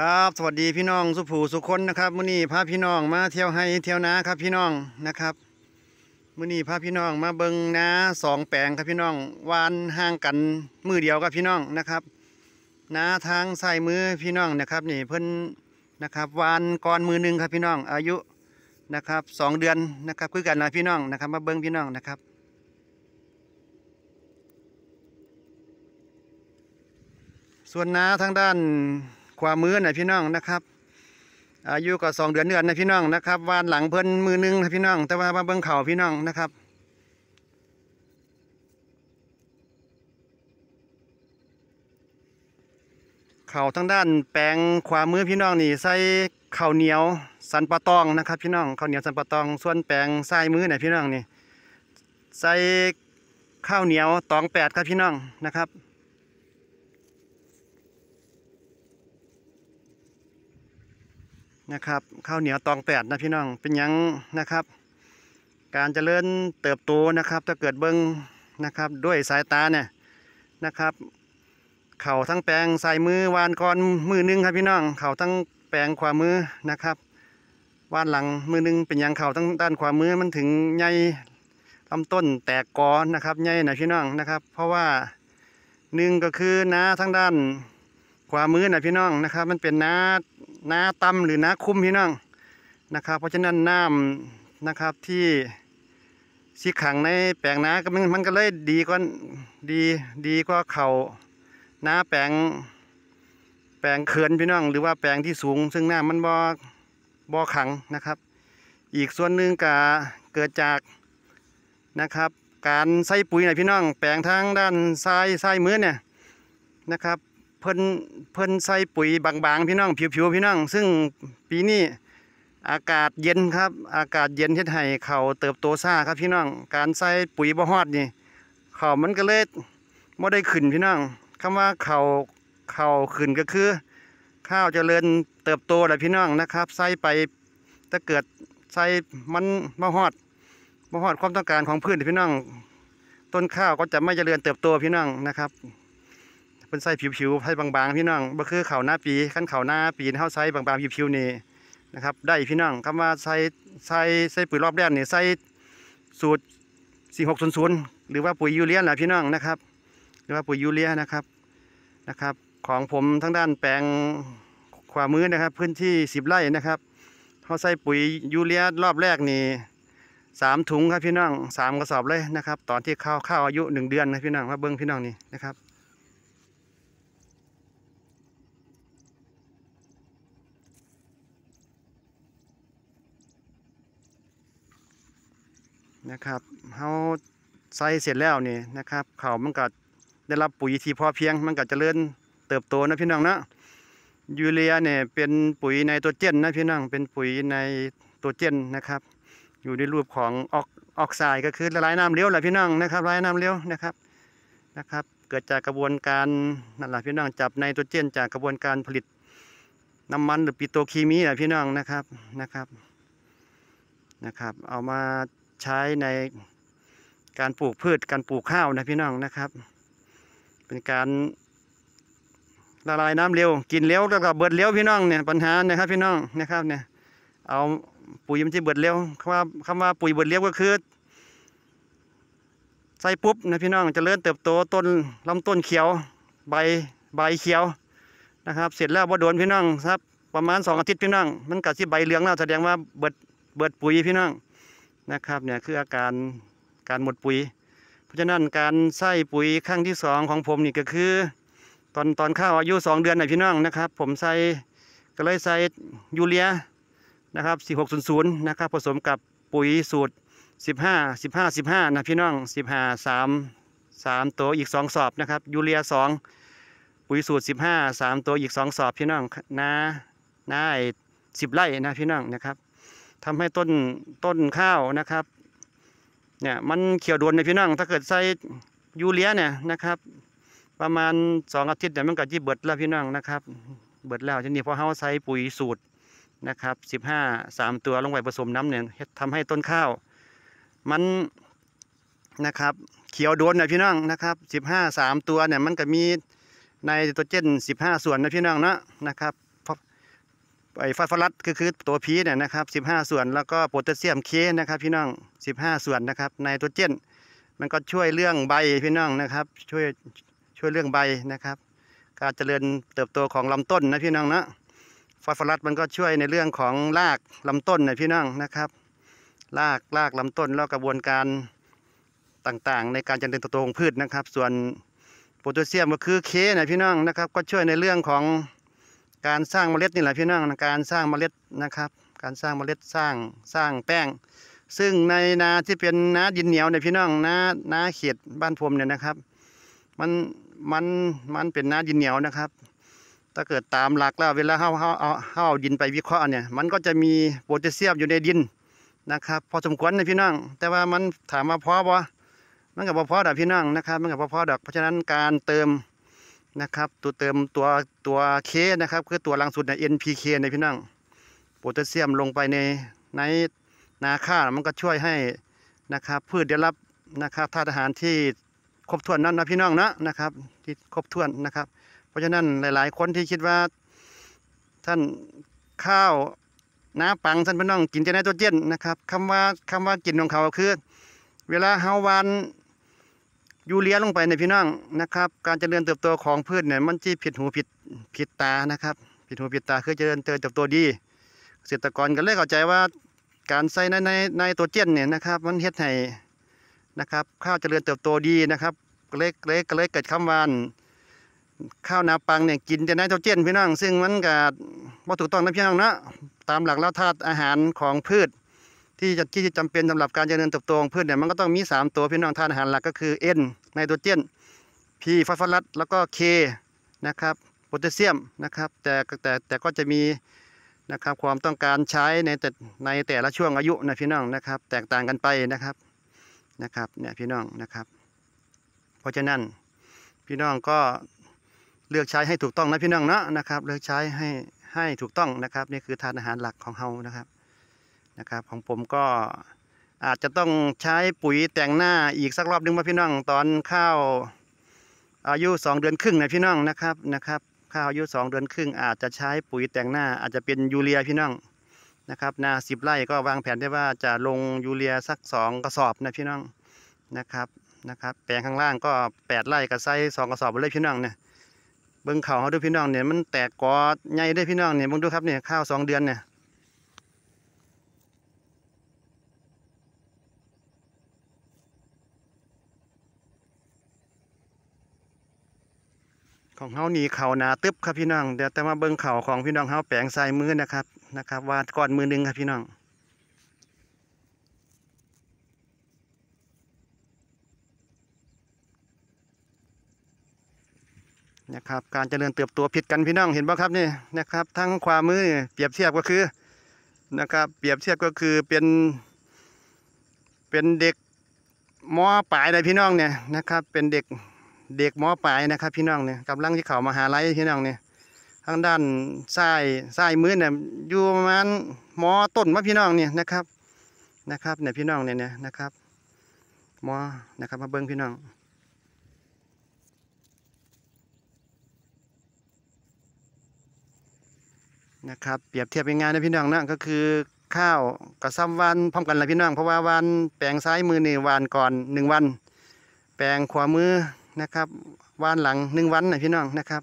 ครับสวัสดีพี่น้องสุภูสุคนนะครับมื้อนี้พาพี่น้องมาเที่ยวให้เที่ยวนาครับพี่น้องนะครับมื้อนี้พาพี่น้องมาเบิงนาสองแปลงครับพี่น้องวานห่างกันมือเดียวครับพี่น้องนะครับนาทางใส่มือพี่น้องนะครับ นี่เพิ่นนะครับวานก่อนมือหนึ่งครับพี่น้องอายุนะครับสองเดือนนะครับคุยกันนะพี่น้องนะครับมาเบิงพี่น้องนะครับ ส่วนนาทางด้านวามือนะพี่น้องนะครับอายุก็สองเดือนเดือนนะพี่น้องนะครับวานหลังเพิ่นมือนึงนะพี่น้องแต่ว่ามาเบิ้งเข่าพี่น้องนะครับเข่าทั้งด้านแปลงขวามือพี่น้องนี่ ใส่เข่าเหนียว สันปะตองนะครับพี่น้องเข่าเหนียวสันปะตอง ส่วนแปลงใส่มือนะยพี่น้องนี่ใส่ข้าวเหนียวตองแปดครับพี่น้องนะครับนะครับข้าวเหนียวตองแปดนะพี่น้องเป็นยังนะครับ การเจริญเติบโตนะครับถ้าเกิดเบิ้งนะครับด้วยสายตาเนี่ยนะครับ เข่าทั้งแปลงใส่มือวานก่อนมือนึงครับพี่น้องเข่าทั้งแปลงขวามือนะครับวานหลังมือนึงเป็นยังเข่าทั้งด้านขวามือมันถึงใหญ่ลำต้นแตกกอนะครับใหญ่นะพี่น้องนะครับ เพราะว่าหนึ่งก็คือน้าทั้งด้านขวามือนะพี่น้องนะครับมันเป็นน้านาตำหรือนาคุ้มพี่น้องนะครับ เพราะฉะนั้นน้ำนะครับที่สีขังในแปลงนาก็มันมันก็เลยดีกว่าดีดีกว่าเขาน้าแปลง แปลงเขินพี่น้อง หรือว่าแปลงที่สูงซึ่งน้ามันบอบอขังนะครับ อีกส่วนหนึ่งก็เกิดจากนะครับ การใส่ปุ๋ยนะพี่น้อง แปลงทางด้านซ้ายซ้ายมือเนี่ยนะครับเพิ่นเพิ่นใส่ปุ๋ยบางๆ พี่น้องผิวๆพี่น้องซึ่งปีนี้อากาศเย็นครับ อากาศเย็นเฮ็ดให้เขาเติบโตซ่าครับพี่น้องการใส่ปุ๋ยบ่ฮอดนี่เขามันก็เลยบ่ได้ขึ้นพี่น้องคำว่าเขาเขาขึ้นก็คือ ข้าวจเจริญเติบโตแหละพี่น้องนะครับใส่ไปถ้าเกิดใส่มันบ่ฮอดบ่ฮอดความต้องการของพืชพี่น้องต้นข้าวก็จะไม่เจริญเติบโตพี่น้องนะครับเป็นไส้ผิวๆไส้บางๆ พี่น้องบ่คือเข่าหน้าปีขั้นเข่าหน้าปีเท่าไส้บางๆ ผิวๆนี่นะครับ ได้พี่น้องคำว่าไส้ไส้ไส้ปุ๋ยรอบแรกนี่ไส้สูตรสี่หกศูนย์ศูนย์หรือว่าปุ๋ยยูเรียนะพี่น้องนะครับ หรือว่าปุ๋ยยูเรียนะครับ นะครับ ของผมทั้งด้านแปลงขวามือนะครับ พื้นที่สิบไร่นะครับเขาใส่ปุ๋ยยูเรียรอบแรกนี่สามถุงครับพี่น้องสามกระสอบเลยนะครับ ตอนที่เข้าเข้าอายุหนึ่งเดือนนะพี่น้องมาเบิ้งพี่น้องนี่นะครับนะครับเขาใส่เสร็จแล้วนี่นะครับเข่ามันก็ได้รับปุ๋ยที่พอเพียงมันก็จะเริ่อนเติบโตนะพี่น้องนะยูเรียเนี่ยเป็นปุ๋ยในตัวเจนนะพี่น้องเป็นปุ๋ยในตัวเจนนะครับ อยู่ในรูปของออกออกไซด์ก็คือละลายน้ำเลี้ยวแหละพี่น้องนะครับละลายน้ำเลี้ยวนะครับนะครับเกิดจากกระบวนการนั่นแหละพี่น้องจับในตัวเจนจากกระบวนการผลิตน้ำมันหรือปิโตรเคมีแหละพี่น้องนะครับนะครับนะครับเอามาใช้ในการปลูกพืชการปลูกข้าวนะพี่น้องนะครับ เป็นการละลายน้ำเร็ว กินเร็วแล้วก็เบิดเร็วพี่น้องเนี่ยปัญหานะครับพี่น้องนะครับเนี่ยเอาปุ๋ยมันจะเบิดเร็วคำว่าคำว่าปุ๋ยเบิดเร็วก็คือใส่ปุ๊บนะพี่น้องจะเริ่มเติบโตต้นลำต้นเขียว ใบใบเขียวนะครับ เสร็จแล้วพ่โดนพี่น้องครับ ประมาณสองอาทิตย์พี่น้องมันกัดที่ใบเหลืองแล้วแสดงว่าเบิดเบิดปุ๋ยพี่น้องนะครับเนี่ยคืออาการการหมดปุ๋ย เพราะฉะนั้นการใส่ปุ๋ยครั้งที่สองของผมนี่ก็คือ ตอนตอนข้าวอายุสองเดือนนะพี่น้องนะครับผมใส่ก็เลยใส่ยูเรียนะครับ4600นะครับผสมกับปุ๋ยสูตร15 15 15นะพี่น้อง15 3 3ตัวอีก 2 สอบนะครับยูเรีย 2 ปุ๋ยสูตร 15 3ตัวอีก 2 สอบ พี่น้องนะนาสิบไร่นะพี่น้องนะครับทำให้ต้นต้นข้าวนะครับเนี่ยมันเขียวดวนในพี่น้องถ้าเกิดใส่ยูเรียเนี่ยนะครับ ประมาณสองอาทิตย์เนี่ยมันก็จีเบิดแล้วพี่น้องนะครับ เบิดแล้วทีนี้พอเขาใส่ปุ๋ยสูตรนะครับสิบห้าสามตัวลงไปผสมน้ำเนี่ยทำให้ต้นข้าว มันนะครับ เขียวดวนนพี่น้องนะครับสิบห้าสามตัวเนี่ยมันก็มีในตัวเจนสิบห้าส่วนนะพี่น้องนะนะครับไอฟอสฟอรัสคือคือตัวพีเนี่ยนะครับ 15 ส่วนแล้วก็โพแทสเซียมเคนะครับพี่น้อง15 ส่วนนะครับในตัวเจน มันก็ช่วยเรื่องใบพี่น้องนะครับช่วยช่วยเรื่องใบนะครับ การเจริญเติบโตของลำต้นนะ พี่น้องนะฟอสฟอรัสมันก็ช่วยในเรื่องของรากลำต้นนะพี่น้องนะครับรากรากลำต้นแล้วกระบวนการต่างๆ ในการเจริญเติบโตของพืชนะครับ ส่วนโพแทสเซียมก็คือเคนะพี่น้องนะครับ ก็ช่วยในเรื่องของการสร้างเมล็ดนี่แหละพี่น้องการสร้างเมล็ดนะครับ การสร้างเมล็ดสร้างสร้างแป้งซึ่งในนาที่เป็นนาดินเหนียวเนี่ยพี่น้องนานาเขตบ้านพรมเนี่ยนะครับ มันมันมันเป็นนาดินเหนียวนะครับ ถ้าเกิดตามหลักแล้วเวลาเข้าเข้าเอาเข้าดินไปวิเคราะห์เนี่ยมันก็จะมีโพแทสเซียมอยู่ในดินนะครับ พอสมควรนะพี่น้องแต่ว่ามันถามมาพอบะมันกับพอดอกพี่น้องนะครับ มันกับพอดอกเพราะฉะนั้นการเติมนะครับตัวเติมตัวตัวเคนะครับคือตัวลังสุดใน NPK ในพี่น้องโพแทสเซียมลงไปในในนาข้าวมันก็ช่วยให้นะครับพืชได้รับนะครับธาตุอาหารที่ครบถ้วนนั่นนะพี่น้องนะนะครับ ที่ครบถ้วนนะครับเพราะฉะนั้นหลายๆคนที่คิดว่า ท่านข้าวน้าปังท่านพี่น้องกินจะได้ตวเจนนะครับคำว่าคำว่ากินของเขาคือ เวลาเฮาวันยูเรียลงไปในพี่น้องนะครับ การเจริญเติบโตของพืชเนี่ยมันจีผิดหูผิดผิดตานะครับ ผิดหูผิดตาคือเจริญเติบโตดี เกษตรกรก็เลยเข้าใจว่าการใส่ในในในตัวเจนเนี่ยนะครับมันเฮ็ดให้นะครับ ข้าวเจริญเติบโตดีนะครับ เล็กเล็กเล็กเกิดคำวานข้าวนาปังเนี่ยกินแต่ในตัวเจน พี่น้องซึ่งมันก็บ่ถูกต้องนะพี่น้องนะตามหลักแล้วธาตุอาหารของพืชที่จะที่จำเป็นสำหรับการเจริญเติบโตของพืชเนี่ยมันก็ต้องมี 3 ตัวพี่น้องทานอาหารหลักก็คือเอ็นไนโตรเจนพีฟอสฟอรัสแล้วก็เคนะครับโพแทสเซียมนะครับแต่แต่แต่ก็จะมีนะครับความต้องการใช้ในแต่ในแต่ละช่วงอายุนะพี่น้องนะครับ แตกต่างกันไปนะครับนะครับเนี่ยพี่น้องนะครับ เพราะฉะนั้น พี่น้องก็เลือกใช้ให้ถูกต้องนะพี่น้องเนาะนะครับเลือกใช้ให้ให้ถูกต้องนะครับนี่คือทานอาหารหลักของเฮานะครับะครับ ของผมก็อาจจะต้องใช้ปุ๋ยแต่งหน้าอีกสักรอบนึงมาพี่น้องตอนข้าวอายุ2เดือนครึ่งนะพี่น้องนะครับนะครับข้าวอายุ 2 เดือนครึ่ง อาจจะใช้ปุ๋ยแต่งหน้าอาจจะเป็นยูเรียพี่น้องนะครับนาสิบไร่ก็วางแผนได้ว่าจะลงยูเรียสัก2กระสอบนะพี่น้องนะครับนะครับแปลงข้างล่างก็ 8ไร่กับไซสองกระสอบเลยพี่น้องเนี่ยเบิ้งเขาเขาดูพี่น้องเนี่ยมันแตกกอใหญ่ได้พี่น้องเนี่ยมึงดูครับเนี่ยข้าว2เดือนเนี่ยของเฮานีเข่าหนาตึบครับพี่น้องเดี๋ยวแต่มาเบิ้งเข่าของพี่น้องเฮาแปลงใส่มือนะครับนะครับวาดก้อนมือหนึ่งครับพี่น้องนะครับการเจริญเติบโตผิดกันพี่น้องเห็นไหมครับนี่นะครับ ทั้งความมือเปรียบเทียบก็คือนะครับ เปรียบเทียบก็คือเป็นเป็นเด็กมอปลายเลยพี่น้องเนี่ยนะครับ เป็นเด็กเด็กมอปลายนะครับพี่น้องเนี่ยกำลังที่เขามาหาลัยพี่น้องเนี่ยทางด้านซ้ายซ้ายมือเนี่ยอยู่ประมาณมอต้นมาพี่น้องเนี่ยนะครับนะครับเนี่ยพี่น้องเนี่ยนะครับมอนะครับมาเบิ้งพี่น้อง นะครับ เปรียบเทียบงานนะพี่น้องนะก็คือข้าวกระซ้ำวันพร้อมกันเลยพี่น้องเพราะว่าวันแปลงซ้ายมือหนึ่งวันก่อนหนึ่งวัน แปลงขวามือนะครับวานหลังหนึ่งวันนะพี่น้องนะครับ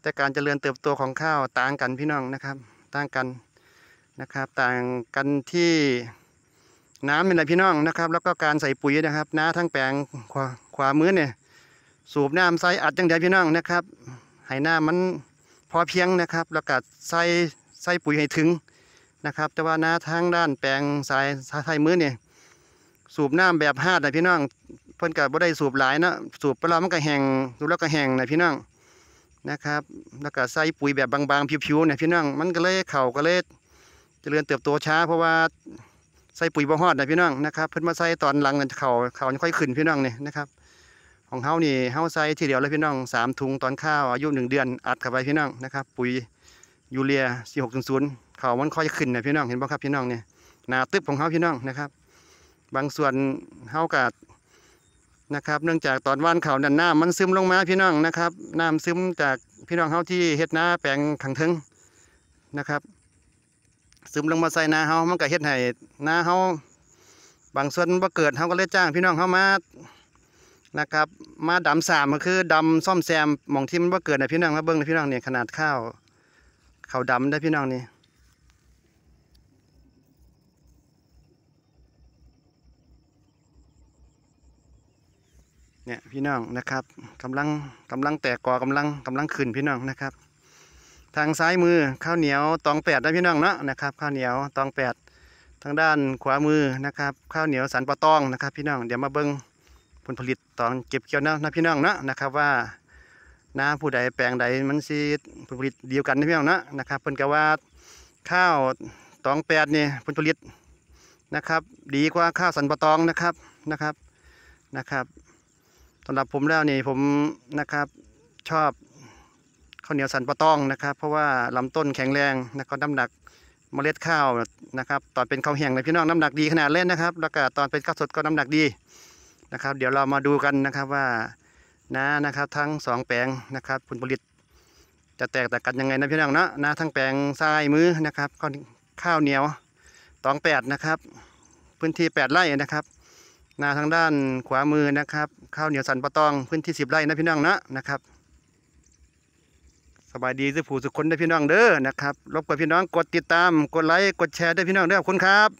แต่การเจริญเติบโตของข้าวต่างกันพี่น้องนะครับต่างกันนะครับ ต่างกันที่น้ำนี่แหละพี่น้องนะครับ แล้วก็การใส่ปุ๋ยนะครับน้าทั้งแปลงขวาขวามือเนี่ยสูบน้ำใส่อัดจังเดียพี่น้องนะครับให้น้ามันพอเพียงนะครับ แล้วก็ใส่ใส่ปุ๋ยให้ถึงนะครับ แต่ว่าน้าทั้งด้านแปลงสายสายมือเนี่ยสูบน้ำแบบห้าดนะพี่น้องเพิ่นกับบ่ได้สูบหลายนะสูบไปแล้วมันก็แห้งดูแล้วก็แห้งนะพี่น้องนะครับ แล้วก็ใส่ปุ๋ยแบบบางๆผิวๆเนี่ยพี่น้อง มันก็เลยเข่าก็เลยเจริญเติบโตช้าเพราะว่าใส่ปุ๋ยบ่ฮอดนะพี่น้องนะครับ เพิ่นมาใส่ตอนหลังเนี่ยเข่าเข่าค่อยขึ้นพี่น้องเนี่ยนะครับ ของเฮานี่เฮาใส่ทีเดียวเลยพี่น้องสามถุงตอนข้าวอายุหนึ่งเดือน อัดเข้าไปพี่น้องนะครับ ปุ๋ยยูเรียสี่หกศูนย์เข่ามันค่อยขึ้นนะพี่น้องเห็นบ่ครับพี่น้องเนี่ยหนาตึบของเฮาพี่น้องนะครับ บางส่วนเฮากาดนะครับเนื่องจากตอนว่านเขานันน้ำมันซึมลงมาพี่น้องนะครับน้ำซึมจากพี่น้องเขาที่เฮ็ดนาแปลงขังทึงนะครับ ซึมลงมาใส่นาเขามันก็เฮ็ดให้นาเขาบางส่วนว่าเกิดเขาก็เลยจ้าง พี่น้องเขามานะครับ มาดำสามก็คือดำซ่อมแซมมองที่มันว่าเกิดนะพี่น้องมาเบิ้งนะพี่น้องเนี่ยขนาดข้าวเขาดำได้พี่น้องนี่นี่ยพี่น้องนะครับกำลังกำลังแตกกอกำลังกำลังขึ้นพี่น้องนะครับ ทางซ้ายมือข้าวเหนียวตองแปดนะพี่น้องเนาะนะครับ ข้าวเหนียวตองแปดทางด้านขวามือนะครับ ข้าวเหนียวสันปะตองนะครับ พี่น้องเดี๋ยวมาเบิ้งผลผลิตตอนเก็บเกี่ยวนะนะพี่น้องเนาะนะครับว่าน้าผู้ใดแปลงใดมันสีผลผลิตเดียวกันนะพี่น้องเนาะนะครับเพิ่นกะว่าข้าวตองแปดนี่ผลผลิตนะครับ ดีกว่าข้าวสันปะตองนะครับนะครับนะครับสำหรับผมแล้วนี่ผมนะครับชอบข้าวเหนียวสันปะต้องนะครับ เพราะว่าลำต้นแข็งแรงนะครับน้ำหนักเมล็ดข้าวนะครับ ตอนเป็นข้าวแห้งลยพี่น้องน้ำหนักดีขนาดเล่นนะครับ แล้วก็ตอนเป็นข้าวสดก็น้ำหนักดีนะครับ เดี๋ยวเรามาดูกันนะครับว่านะนะครับทั้งสองแปลงนะครับผลผลิตจะแตกต่างกันยังไงนะพี่น้องเนาะนะทั้งแปลงทรายมือนะครับ ข้าวเหนียวตองแปดนะครับ พื้นที่แปดไร่นะครับนาทางด้านขวามือนะครับข้าวเหนียวสันปะตองพื้นที่สิบไร่นะพี่น้องนะนะครับ สบายดีสุผูสุขคนได้พี่น้องเด้อนะครับรบกวนพี่น้องกดติดตามกดไลค์กดแชร์ได้พี่น้องเด้อขอบคุณครับ